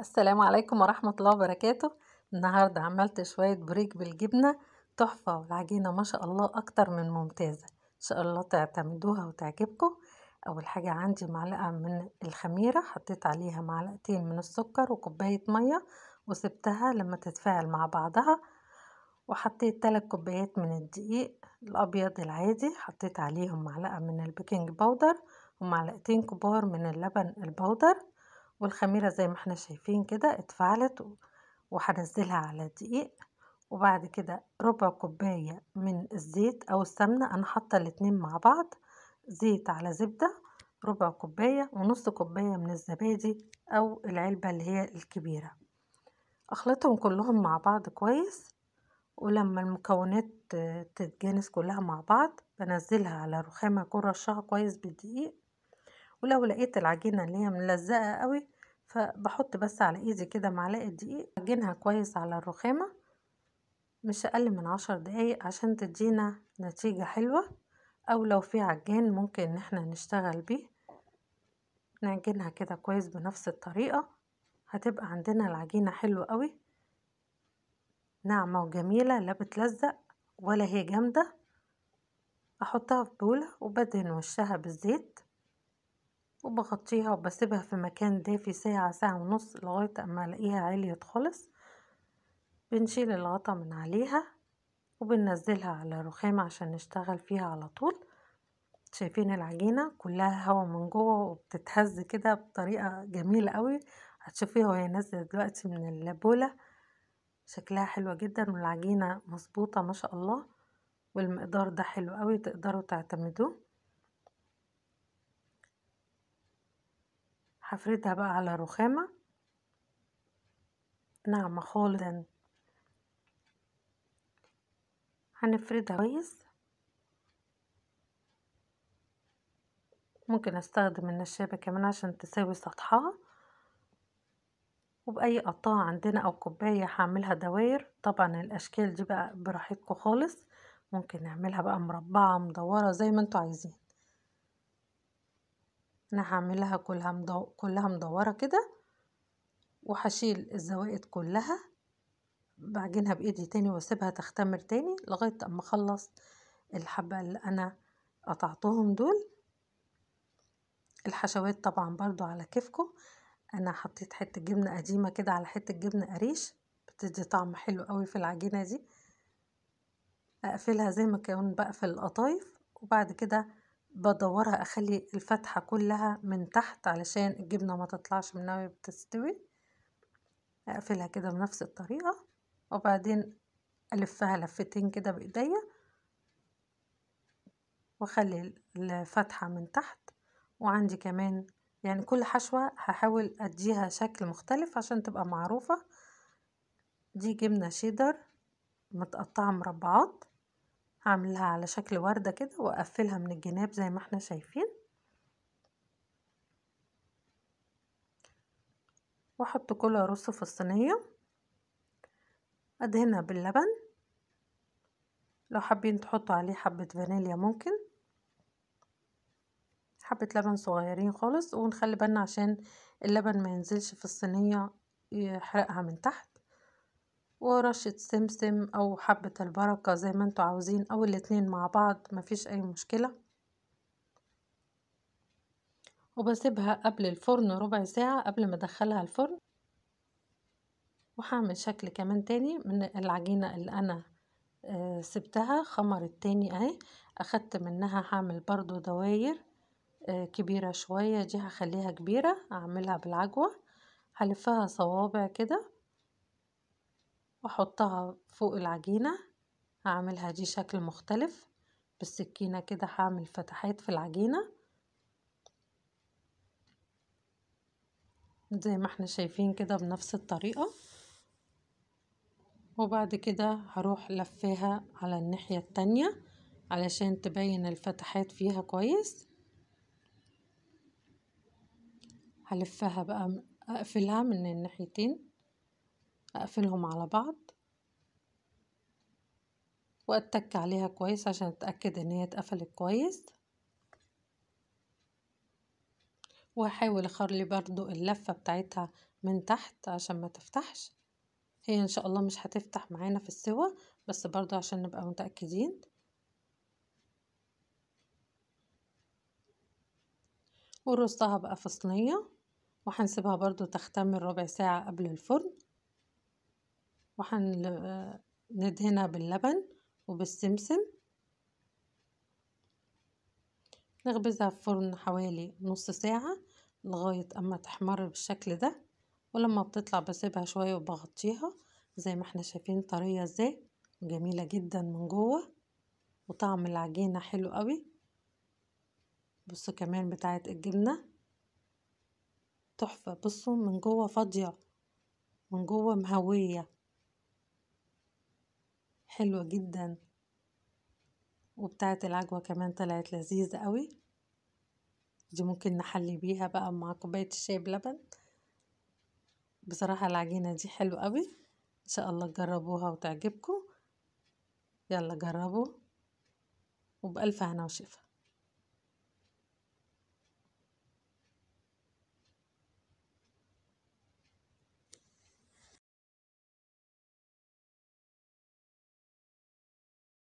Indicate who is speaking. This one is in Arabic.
Speaker 1: السلام عليكم ورحمة الله وبركاته النهاردة عملت شوية بريك بالجبنة تحفة والعجينة ما شاء الله أكتر من ممتازة إن شاء الله تعتمدوها وتعجبكم أول حاجة عندي معلقة من الخميرة حطيت عليها معلقتين من السكر وكوباية مية وسبتها لما تتفاعل مع بعضها وحطيت تلات كوبايات من الدقيق الأبيض العادي حطيت عليهم معلقة من البيكنج باودر ومعلقتين كبار من اللبن البودر والخميرة زي ما احنا شايفين كده اتفعلت وحنزلها على دقيق وبعد كده ربع كوباية من الزيت أو السمنة أنا حاطة الاتنين مع بعض زيت على زبدة ربع كوباية ونص كوباية من الزبادي أو العلبة اللي هي الكبيرة أخلطهم كلهم مع بعض كويس ولما المكونات تتجانس كلها مع بعض بنزلها على رخامة أكون رشها كويس بالدقيق ولو لقيت العجينة اللي هي ملزقة قوي فبحط بس على ايدي كده معلقة دقيق اعجنها كويس على الرخامة مش اقل من عشر دقايق عشان تدينا نتيجة حلوة او لو في عجان ممكن ان احنا نشتغل بيه نعجنها كده كويس بنفس الطريقة هتبقى عندنا العجينة حلوة قوي ناعمة وجميلة لا بتلزق ولا هي جامدة احطها في بولة وبدهن وشها بالزيت وبغطيها وبسيبها في مكان دافي ساعة ساعة ونص لغاية أما ألاقيها عالية خالص بنشيل الغطا من عليها وبننزلها على رخام عشان نشتغل فيها على طول شايفين العجينة كلها هوا من جوه وبتتهز كده بطريقة جميلة قوي هتشوفيها وهي نازلة دلوقتي من البولة شكلها حلوة جدا والعجينة مظبوطة ما شاء الله والمقدار ده حلو قوي تقدروا تعتمدوه هفردها بقى على رخامة ناعمة خالص هنفردها كويس ممكن استخدم النشابة كمان عشان تساوي سطحها وبأي قطاعة عندنا أو كوباية هعملها دواير طبعا الأشكال دي بقى براحتكم خالص ممكن نعملها بقى مربعة مدورة زي ما انتوا عايزين انا هعملها كلها مدو... كلها مدوره كده وهشيل الزوائد كلها بعجنها بايدي تاني واسيبها تختمر تاني لغايه اما اخلص الحبه اللي انا قطعتهم دول الحشوات طبعا برضو على كيفكم انا حطيت حته جبنه قديمه كده على حته جبنه قريش بتدي طعم حلو قوي في العجينه دي اقفلها زي ما كان بقفل القطايف وبعد كده بدورها اخلي الفتحة كلها من تحت علشان الجبنة ما تطلعش منها وهي بتستوي اقفلها كده بنفس الطريقة وبعدين الفها لفتين كده بايديا واخلي الفتحة من تحت وعندي كمان يعني كل حشوة هحاول اديها شكل مختلف عشان تبقى معروفة دي جبنة شيدر متقطعة مربعات هعملها على شكل وردة كده واقفلها من الجناب زي ما احنا شايفين واحط كل رز في الصينية ادهنها باللبن لو حابين تحطوا عليه حبة فانيليا ممكن حبة لبن صغيرين خالص ونخلي بالنا عشان اللبن ما ينزلش في الصينية يحرقها من تحت ورشة سمسم أو حبة البركة زي ما انتوا عاوزين أو الاتنين مع بعض مفيش أي مشكلة وبسيبها قبل الفرن ربع ساعة قبل ما أدخلها الفرن وهعمل شكل كمان تاني من العجينة اللي أنا آه، سبتها خمر التاني اهي أخدت منها هعمل برضو دواير آه، كبيرة شوية دي هخليها كبيرة أعملها بالعجوة هلفها صوابع كده واحطها فوق العجينة هعملها دي شكل مختلف بالسكينة كده هعمل فتحات في العجينة زي ما احنا شايفين كده بنفس الطريقة وبعد كده هروح لفاها على الناحية التانية علشان تبين الفتحات فيها كويس هلفها بقى اقفلها من الناحيتين أقفلهم على بعض وأتك عليها كويس عشان أتأكد إن هي اتقفلت كويس وهحاول أخلي برضو اللفة بتاعتها من تحت عشان ما تفتحش هي إن شاء الله مش هتفتح معانا في السوا بس برضو عشان نبقى متأكدين ورصها بقى في صينية وهنسيبها برضو تختمر ربع ساعة قبل الفرن وحندهنها باللبن وبالسمسم نخبزها في فرن حوالي نص ساعة لغاية أما تحمر بالشكل ده ولما بتطلع بسيبها شوية وبغطيها زي ما احنا شايفين طرية ازاي جميلة جدا من جوه وطعم العجينة حلو قوي بصوا كمان بتاعة الجبنة تحفة بصوا من جوه فاضية من جوه مهوية حلوة جدا وبتاعة العجوة كمان طلعت لذيذة قوي دي ممكن نحلي بيها بقى مع كوباية الشاي بلبن بصراحة العجينة دي حلوة قوي ان شاء الله تجربوها وتعجبكم يلا جربوا وبألف هنا وشفا